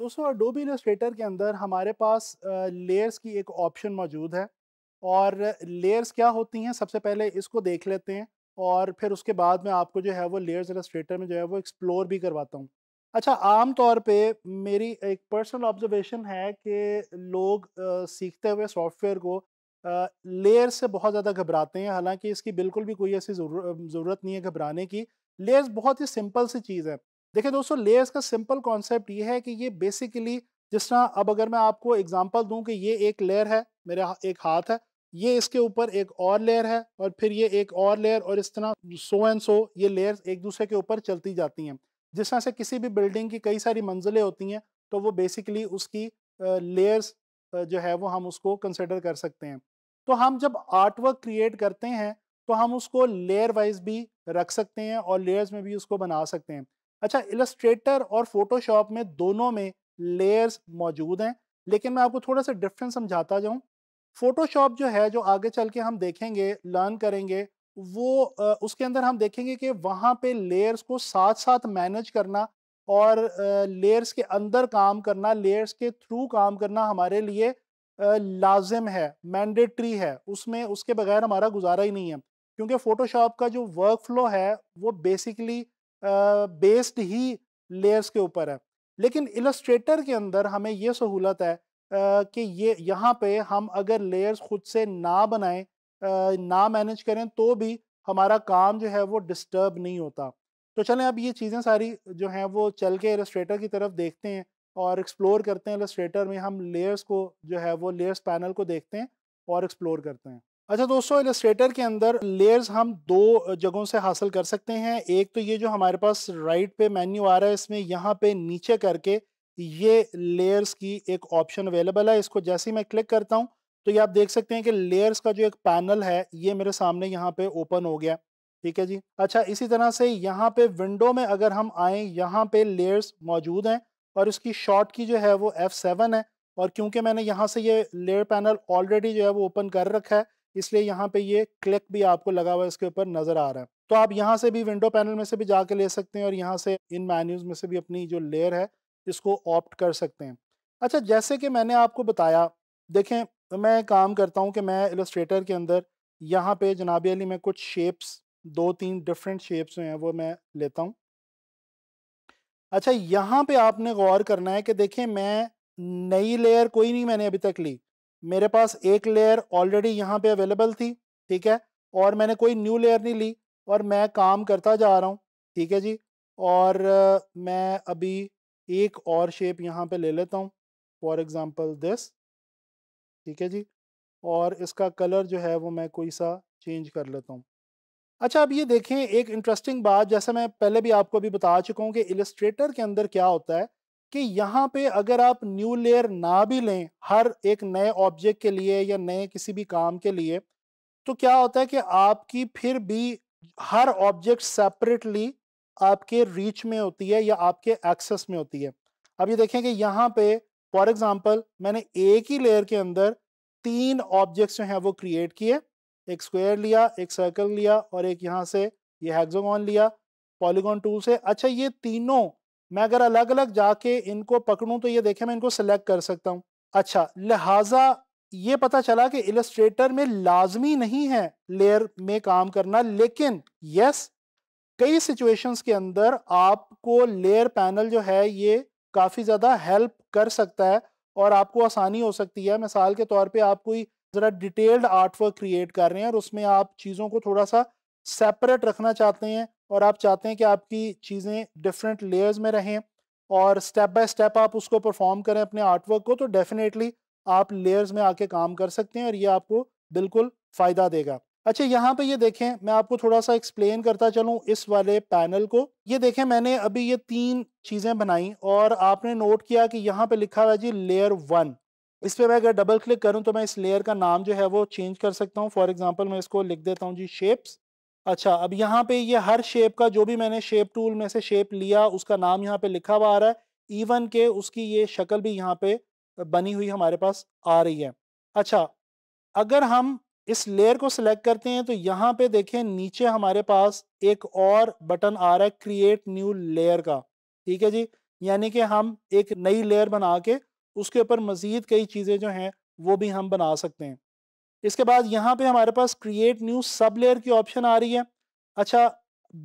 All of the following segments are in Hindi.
दोस्तों डोबी इलस्ट्रेटर के अंदर हमारे पास लेयर्स की एक ऑप्शन मौजूद है और लेयर्स क्या होती हैं सबसे पहले इसको देख लेते हैं और फिर उसके बाद में आपको जो है वो लेयर्स इलस्ट्रेटर में जो है वो एक्सप्लोर भी करवाता हूँ अच्छा आम तौर पे मेरी एक पर्सनल ऑब्जर्वेशन है कि लोग आ, सीखते हुए सॉफ्टवेयर को लेयर से बहुत ज़्यादा घबराते हैं हालांकि इसकी बिल्कुल भी कोई ऐसी ज़रूरत नहीं है घबराने की लेयर्स बहुत ही सिंपल सी चीज़ है देखिए दोस्तों लेयर्स का सिंपल कॉन्सेप्ट ये है कि ये बेसिकली जिस तरह अब अगर मैं आपको एग्जांपल दूं कि ये एक लेयर है मेरा एक हाथ है ये इसके ऊपर एक और लेयर है और फिर ये एक और लेयर और इस तरह सो एंड सो ये लेयर्स एक दूसरे के ऊपर चलती जाती हैं जिस तरह से किसी भी बिल्डिंग की कई सारी मंजिलें होती हैं तो वो बेसिकली उसकी लेयर्स जो है वो हम उसको कंसिडर कर सकते हैं तो हम जब आर्टवर्क क्रिएट करते हैं तो हम उसको लेयर वाइज भी रख सकते हैं और लेयर्स में भी उसको बना सकते हैं अच्छा इलस्ट्रेटर और फोटोशॉप में दोनों में लेयर्स मौजूद हैं लेकिन मैं आपको थोड़ा सा डिफरेंस समझाता जाऊँ फोटोशॉप जो है जो आगे चल के हम देखेंगे लर्न करेंगे वो उसके अंदर हम देखेंगे कि वहाँ पे लेयर्स को साथ साथ मैनेज करना और लेयर्स के अंदर काम करना लेयर्स के थ्रू काम करना हमारे लिए लाजिम है मैंडेट्री है उसमें उसके बगैर हमारा गुजारा ही नहीं है क्योंकि फ़ोटोशॉप का जो वर्क फ्लो है वो बेसिकली बेस्ड ही लेयर्स के ऊपर है लेकिन इलस्ट्रेटर के अंदर हमें ये सहूलत है कि ये यहाँ पे हम अगर लेयर्स खुद से ना बनाएं ना मैनेज करें तो भी हमारा काम जो है वो डिस्टर्ब नहीं होता तो चलें अब ये चीज़ें सारी जो हैं वो चल के इलस्ट्रेटर की तरफ देखते हैं और एक्सप्लोर करते हैं इलस्ट्रेटर में हम लेयर्स को जो है वो लेयर्स पैनल को देखते हैं और एक्सप्लोर करते हैं अच्छा दोस्तों इलस्ट्रेटर के अंदर लेयर्स हम दो जगहों से हासिल कर सकते हैं एक तो ये जो हमारे पास राइट पे मेन्यू आ रहा है इसमें यहाँ पे नीचे करके ये लेयर्स की एक ऑप्शन अवेलेबल है इसको जैसे ही मैं क्लिक करता हूँ तो ये आप देख सकते हैं कि लेयर्स का जो एक पैनल है ये मेरे सामने यहाँ पे ओपन हो गया ठीक है जी अच्छा इसी तरह से यहाँ पे विंडो में अगर हम आए यहाँ पे लेयर्स मौजूद हैं और इसकी शॉर्ट की जो है वो एफ है और क्योंकि मैंने यहाँ से ये लेयर पैनल ऑलरेडी जो है वो ओपन कर रखा है इसलिए यहाँ पे ये क्लिक भी आपको लगा हुआ है इसके ऊपर नजर आ रहा है तो आप यहाँ से भी विंडो पैनल में से भी जाके ले सकते हैं और यहाँ से इन मैन्यूज में से भी अपनी जो लेयर है इसको ऑप्ट कर सकते हैं अच्छा जैसे कि मैंने आपको बताया देखें तो मैं काम करता हूँ कि मैं इलस्ट्रेटर के अंदर यहाँ पे जनाब अली में कुछ शेप्स दो तीन डिफरेंट शेप्स जो हैं वो मैं लेता हूँ अच्छा यहाँ पे आपने गौर करना है कि देखें मैं नई लेयर कोई नहीं मैंने अभी तक ली मेरे पास एक लेयर ऑलरेडी यहाँ पे अवेलेबल थी ठीक है और मैंने कोई न्यू लेयर नहीं ली और मैं काम करता जा रहा हूँ ठीक है जी और मैं अभी एक और शेप यहाँ पे ले लेता हूँ फॉर एग्ज़ाम्पल दिस ठीक है जी और इसका कलर जो है वो मैं कोई सा चेंज कर लेता हूँ अच्छा अब ये देखें एक इंटरेस्टिंग बात जैसे मैं पहले भी आपको अभी बता चुका हूँ कि इलस्ट्रेटर के अंदर क्या होता है कि यहाँ पे अगर आप न्यू लेयर ना भी लें हर एक नए ऑब्जेक्ट के लिए या नए किसी भी काम के लिए तो क्या होता है कि आपकी फिर भी हर ऑब्जेक्ट सेपरेटली आपके रीच में होती है या आपके एक्सेस में होती है अब ये देखें कि यहाँ पे फॉर एग्जाम्पल मैंने एक ही लेयर के अंदर तीन ऑब्जेक्ट्स जो हैं वो क्रिएट किए एक स्क्वायर लिया एक सर्कल लिया और एक यहाँ से ये यह हेक्सागोन लिया पॉलीगॉन टूल से अच्छा ये तीनों मैं अगर अलग अलग जाके इनको पकड़ूं तो ये देखे मैं इनको सिलेक्ट कर सकता हूं अच्छा लिहाजा ये पता चला कि इलस्ट्रेटर में लाजमी नहीं है लेयर में काम करना लेकिन यस कई सिचुएशंस के अंदर आपको लेयर पैनल जो है ये काफ़ी ज़्यादा हेल्प कर सकता है और आपको आसानी हो सकती है मिसाल के तौर पे आप कोई ज़रा डिटेल्ड आर्टवर्क क्रिएट कर रहे हैं और उसमें आप चीज़ों को थोड़ा सा सेपरेट रखना चाहते हैं और आप चाहते हैं कि आपकी चीज़ें डिफरेंट लेयर्स में रहें और स्टेप बाय स्टेप आप उसको परफॉर्म करें अपने आर्टवर्क को तो डेफिनेटली आप लेयर्स में आके काम कर सकते हैं और ये आपको बिल्कुल फ़ायदा देगा अच्छा यहाँ पे ये देखें मैं आपको थोड़ा सा एक्सप्लेन करता चलूँ इस वाले पैनल को ये देखें मैंने अभी ये तीन चीज़ें बनाई और आपने नोट किया कि यहाँ पे लिखा हुआ है जी लेयर वन इस पर मैं अगर डबल क्लिक करूँ तो मैं इस लेयर का नाम जो है वो चेंज कर सकता हूँ फॉर एग्जाम्पल मैं इसको लिख देता हूँ जी शेप्स अच्छा अब यहाँ पे ये हर शेप का जो भी मैंने शेप टूल में से शेप लिया उसका नाम यहाँ पे लिखा हुआ आ रहा है इवन के उसकी ये शक्ल भी यहाँ पे बनी हुई हमारे पास आ रही है अच्छा अगर हम इस लेयर को सिलेक्ट करते हैं तो यहाँ पे देखें नीचे हमारे पास एक और बटन आ रहा है क्रिएट न्यू लेयर का ठीक है जी यानी कि हम एक नई लेयर बना के उसके ऊपर मज़ीद कई चीज़ें जो हैं वो भी हम बना सकते हैं इसके बाद यहाँ पे हमारे पास क्रिएट न्यू सब लेयर की ऑप्शन आ रही है अच्छा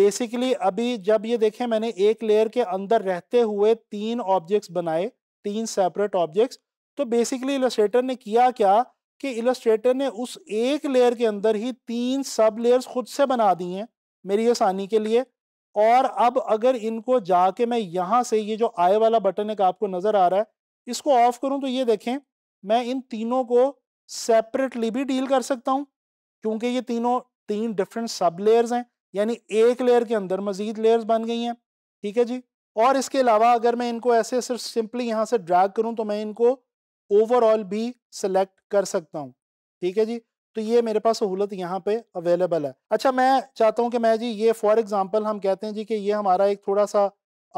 बेसिकली अभी जब ये देखें मैंने एक लेयर के अंदर रहते हुए तीन ऑब्जेक्ट्स बनाए तीन सेपरेट ऑब्जेक्ट्स तो बेसिकली इलस्ट्रेटर ने किया क्या कि इलस्ट्रेटर ने उस एक लेयर के अंदर ही तीन सब लेयर्स खुद से बना दी हैं मेरी आसानी के लिए और अब अगर इनको जाके मैं यहाँ से ये जो आए वाला बटन एक आपको नज़र आ रहा है इसको ऑफ करूँ तो ये देखें मैं इन तीनों को सेपरेटली भी डील कर सकता हूँ क्योंकि ये तीनों तीन डिफरेंट सब लेयर्स हैं यानी एक लेयर के अंदर मजीद लेयर्स बन गई हैं ठीक है जी और इसके अलावा अगर मैं इनको ऐसे सिर्फ सिंपली यहाँ से ड्रैग करूँ तो मैं इनको ओवरऑल भी सिलेक्ट कर सकता हूँ ठीक है जी तो ये मेरे पास सहूलत यहाँ पे अवेलेबल है अच्छा मैं चाहता हूँ कि मैं जी ये फॉर एग्जांपल हम कहते हैं जी कि ये हमारा एक थोड़ा सा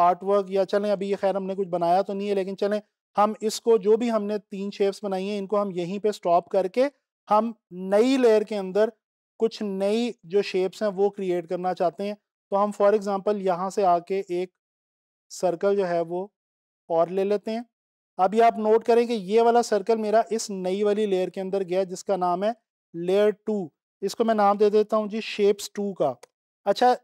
आर्ट वर्क या चलें अभी ये खैर हमने कुछ बनाया तो नहीं है लेकिन चलें हम इसको जो भी हमने तीन शेप्स बनाई हैं इनको हम यहीं पे स्टॉप करके हम नई लेयर के अंदर कुछ नई जो शेप्स हैं वो क्रिएट करना चाहते हैं तो हम फॉर एग्जांपल यहाँ से आके एक सर्कल जो है वो और ले लेते हैं अभी आप नोट करें कि ये वाला सर्कल मेरा इस नई वाली लेयर के अंदर गया जिसका नाम है लेयर टू इसको मैं नाम दे देता हूँ जी शेप्स टू का अच्छा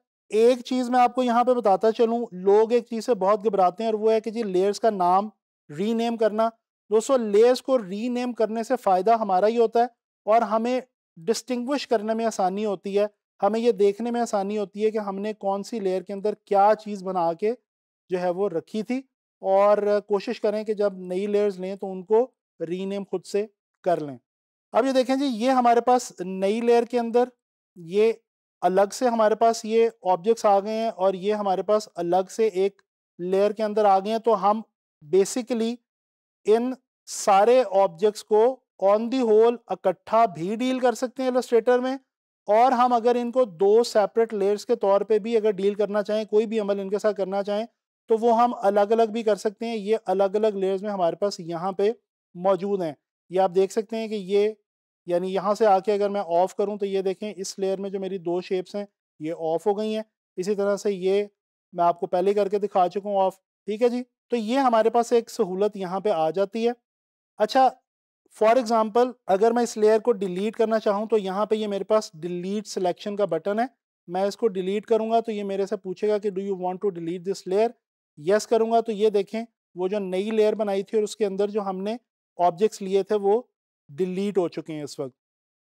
एक चीज़ मैं आपको यहाँ पे बताता चलूँ लोग एक चीज़ से बहुत घबराते हैं और वो है कि जी लेयर्स का नाम रीनेम करना दोस्तों लेयर्स को रीनेम करने से फ़ायदा हमारा ही होता है और हमें डिस्टिंग्विश करने में आसानी होती है हमें ये देखने में आसानी होती है कि हमने कौन सी लेयर के अंदर क्या चीज़ बना के जो है वो रखी थी और कोशिश करें कि जब नई लेयर्स लें तो उनको रीनेम खुद से कर लें अब ये देखें जी ये हमारे पास नई लेयर के अंदर ये अलग से हमारे पास ये ऑब्जेक्ट्स आ गए हैं और ये हमारे पास अलग से एक लेयर के अंदर आ गए हैं तो हम बेसिकली इन सारे ऑब्जेक्ट्स को ऑन दी होल इकट्ठा भी डील कर सकते हैं इलस्ट्रेटर में और हम अगर इनको दो सेपरेट लेयर्स के तौर पे भी अगर डील करना चाहें कोई भी अमल इनके साथ करना चाहें तो वो हम अलग अलग भी कर सकते हैं ये अलग अलग लेयर्स में हमारे पास यहाँ पे मौजूद हैं ये आप देख सकते हैं कि ये यानी यहाँ से आके अगर मैं ऑफ़ करूँ तो ये देखें इस लेयर में जो मेरी दो शेप्स हैं ये ऑफ़ हो गई हैं इसी तरह से ये मैं आपको पहले करके दिखा चुका हूँ ऑफ़ ठीक है जी तो ये हमारे पास एक सहूलत यहाँ पे आ जाती है अच्छा फॉर एग्ज़ाम्पल अगर मैं इस लेयर को डिलीट करना चाहूँ तो यहाँ पे ये मेरे पास डिलीट सिलेक्शन का बटन है मैं इसको डिलीट करूँगा तो ये मेरे से पूछेगा कि do you want to delete this layer yes करूँगा तो ये देखें वो जो नई लेयर बनाई थी और उसके अंदर जो हमने ऑब्जेक्ट्स लिए थे वो डिलीट हो चुके हैं इस वक्त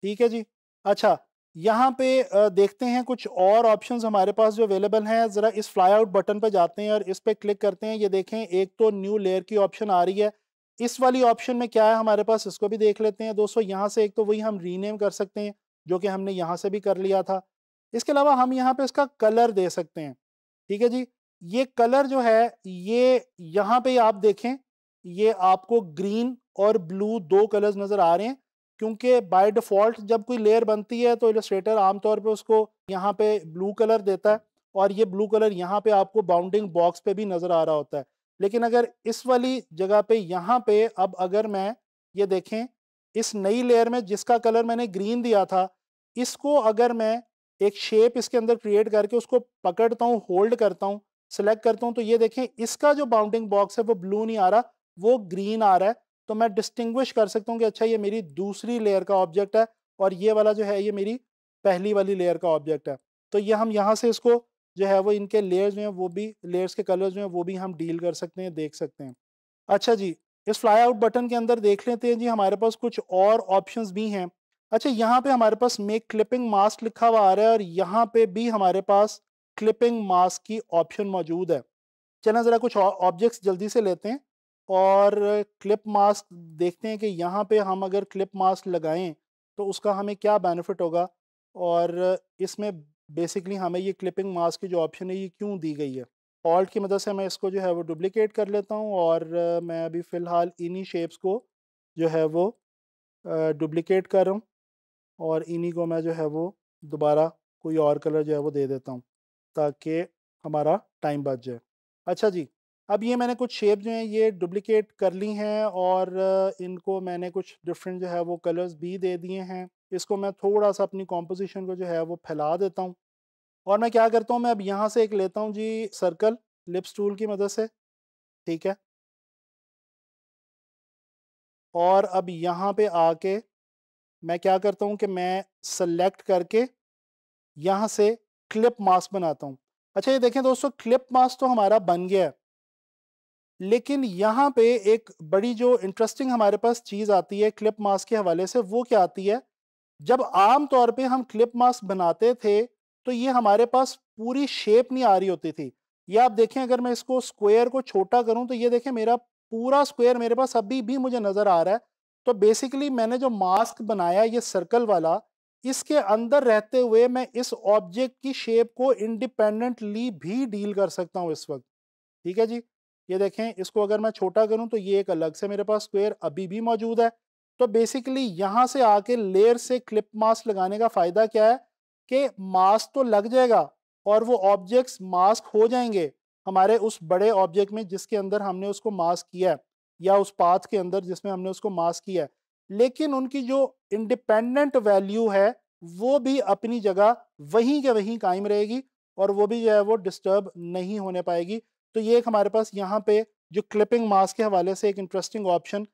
ठीक है जी अच्छा यहाँ पे देखते हैं कुछ और ऑप्शंस हमारे पास जो अवेलेबल हैं ज़रा इस फ्लाई आउट बटन पर जाते हैं और इस पर क्लिक करते हैं ये देखें एक तो न्यू लेयर की ऑप्शन आ रही है इस वाली ऑप्शन में क्या है हमारे पास इसको भी देख लेते हैं दोस्तों यहाँ से एक तो वही हम रीनेम कर सकते हैं जो कि हमने यहाँ से भी कर लिया था इसके अलावा हम यहाँ पे इसका कलर दे सकते हैं ठीक है जी ये कलर जो है ये यहाँ पे आप देखें ये आपको ग्रीन और ब्लू दो कलर्स नज़र आ रहे हैं क्योंकि बाय डिफ़ॉल्ट जब कोई लेयर बनती है तो इलस्ट्रेटर आमतौर पे उसको यहाँ पे ब्लू कलर देता है और ये ब्लू कलर यहाँ पे आपको बाउंडिंग बॉक्स पे भी नज़र आ रहा होता है लेकिन अगर इस वाली जगह पे यहाँ पे अब अगर मैं ये देखें इस नई लेयर में जिसका कलर मैंने ग्रीन दिया था इसको अगर मैं एक शेप इसके अंदर क्रिएट करके उसको पकड़ता हूँ होल्ड करता हूँ सेलेक्ट करता हूँ तो ये देखें इसका जो बाउंडिंग बॉक्स है वो ब्लू नहीं आ रहा वो ग्रीन आ रहा है तो मैं डिस्टिंग्विश कर सकता हूँ कि अच्छा ये मेरी दूसरी लेयर का ऑब्जेक्ट है और ये वाला जो है ये मेरी पहली वाली लेयर का ऑब्जेक्ट है तो ये हम यहाँ से इसको जो है वो इनके लेयर्स जो हैं वो भी लेयर्स के कलर जो हैं वो भी हम डील कर सकते हैं देख सकते हैं अच्छा जी इस फ्लाई आउट बटन के अंदर देख लेते हैं जी हमारे पास कुछ और ऑप्शंस भी हैं अच्छा यहाँ पे हमारे पास मेक क्लिपिंग मास्क लिखा हुआ आ रहा है और यहाँ पे भी हमारे पास क्लिपिंग मास्क की ऑप्शन मौजूद है चलें ज़रा कुछ ऑब्जेक्ट्स जल्दी से लेते हैं और क्लिप मास्क देखते हैं कि यहाँ पे हम अगर क्लिप मास्क लगाएं तो उसका हमें क्या बेनिफिट होगा और इसमें बेसिकली हमें ये क्लिपिंग मास्क की जो ऑप्शन है ये क्यों दी गई है ऑल्ट की मदद से मैं इसको जो है वो डुप्लिकेट कर लेता हूँ और मैं अभी फ़िलहाल इन्हीं शेप्स को जो है वो डुप्लिकेट कर रहा हूँ और इन्हीं को मैं जो है वो दोबारा कोई और कलर जो है वो दे देता हूँ ताकि हमारा टाइम बच जाए अच्छा जी अब ये मैंने कुछ शेप जो हैं ये डुप्लिकेट कर ली हैं और इनको मैंने कुछ डिफरेंट जो है वो कलर्स भी दे दिए हैं इसको मैं थोड़ा सा अपनी कॉम्पोजिशन को जो है वो फैला देता हूँ और मैं क्या करता हूँ मैं अब यहाँ से एक लेता हूँ जी सर्कल लिप्स टूल की मदद से ठीक है और अब यहाँ पे आके मैं क्या करता हूँ कि मैं सेलेक्ट करके यहाँ से क्लिप मास्क बनाता हूँ अच्छा ये देखें दोस्तों क्लिप मास्क तो हमारा बन गया है लेकिन यहाँ पे एक बड़ी जो इंटरेस्टिंग हमारे पास चीज़ आती है क्लिप मास्क के हवाले से वो क्या आती है जब आम तौर पे हम क्लिप मास्क बनाते थे तो ये हमारे पास पूरी शेप नहीं आ रही होती थी ये आप देखें अगर मैं इसको स्क्वायर को छोटा करूं तो ये देखें मेरा पूरा स्क्वायर मेरे पास अभी भी मुझे नज़र आ रहा है तो बेसिकली मैंने जो मास्क बनाया ये सर्कल वाला इसके अंदर रहते हुए मैं इस ऑब्जेक्ट की शेप को इंडिपेंडेंटली भी डील कर सकता हूँ इस वक्त ठीक है जी ये देखें इसको अगर मैं छोटा करूं तो ये एक अलग से मेरे पास स्क्वायर अभी भी मौजूद है तो बेसिकली यहाँ से आके लेयर से क्लिप मास्क लगाने का फ़ायदा क्या है कि मास्क तो लग जाएगा और वो ऑब्जेक्ट्स मास्क हो जाएंगे हमारे उस बड़े ऑब्जेक्ट में जिसके अंदर हमने उसको मास्क किया है या उस पाथ के अंदर जिसमें हमने उसको मास्क किया है लेकिन उनकी जो इंडिपेंडेंट वैल्यू है वो भी अपनी जगह वहीं के वहीं कायम रहेगी और वो भी जो है वो डिस्टर्ब नहीं होने पाएगी तो ये एक हमारे पास यहाँ पे जो क्लिपिंग मास्क के हवाले से एक इंटरेस्टिंग ऑप्शन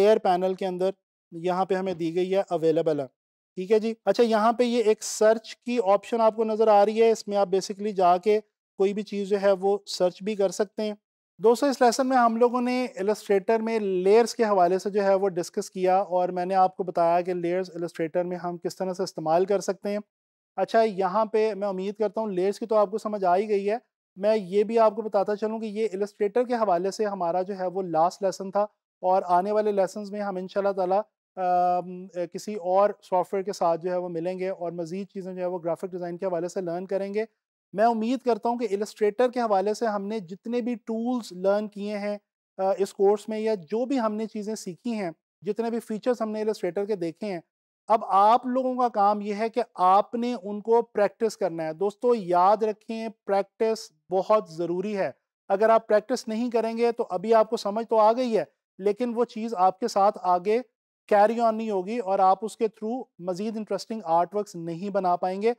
लेयर पैनल के अंदर यहाँ पे हमें दी गई है अवेलेबल है ठीक है जी अच्छा यहाँ पे ये एक सर्च की ऑप्शन आपको नज़र आ रही है इसमें आप बेसिकली जाके कोई भी चीज़ जो है वो सर्च भी कर सकते हैं दोस्तों इस लेसन में हम लोगों ने एलस्ट्रेटर में लेयर्स के हवाले से जो है वो डिस्कस किया और मैंने आपको बताया कि लेयर्स एलस्ट्रेटर में हम किस तरह से इस्तेमाल कर सकते हैं अच्छा यहाँ पे मैं उम्मीद करता हूँ लेयर्स की तो आपको समझ आ ही गई है मैं ये भी आपको बताता चलूँ कि ये इलस्ट्रेटर के हवाले से हमारा जो है वो लास्ट लेसन था और आने वाले लेसन में हम इनशाला तला किसी और सॉफ्टवेयर के साथ जो है वो मिलेंगे और मज़ीद चीज़ें जो है वो ग्राफिक डिज़ाइन के हवाले से लर्न करेंगे मैं उम्मीद करता हूँ कि इलस्ट्रेटर के हवाले से हमने जितने भी टूल्स लर्न किए हैं इस कोर्स में या जो भी हमने चीज़ें सीखी हैं जितने भी फीचर्स हमने इलस्ट्रेटर के देखे हैं अब आप लोगों का काम यह है कि आपने उनको प्रैक्टिस करना है दोस्तों याद रखें प्रैक्टिस बहुत ज़रूरी है अगर आप प्रैक्टिस नहीं करेंगे तो अभी आपको समझ तो आ गई है लेकिन वो चीज़ आपके साथ आगे कैरी ऑन नहीं होगी और आप उसके थ्रू मज़ीद इंटरेस्टिंग आर्ट वर्क नहीं बना पाएंगे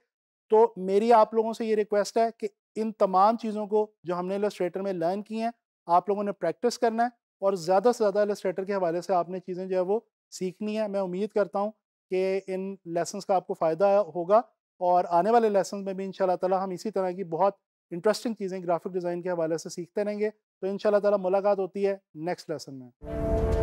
तो मेरी आप लोगों से ये रिक्वेस्ट है कि इन तमाम चीज़ों को जो हमने इलस्ट्रेटर में लर्न की हैं आप लोगों ने प्रैक्टिस करना है और ज़्यादा से ज़्यादा इलस्ट्रेटर के हवाले से आपने चीज़ें जो है वो सीखनी है मैं उम्मीद करता हूँ कि इन लेसन का आपको फ़ायदा होगा और आने वाले लेसन में भी इन शाह हम इसी तरह की बहुत इंटरेस्टिंग चीज़ें ग्राफिक डिज़ाइन के हवाले से सीखते रहेंगे तो इन ताला मुलाकात होती है नेक्स्ट लेसन में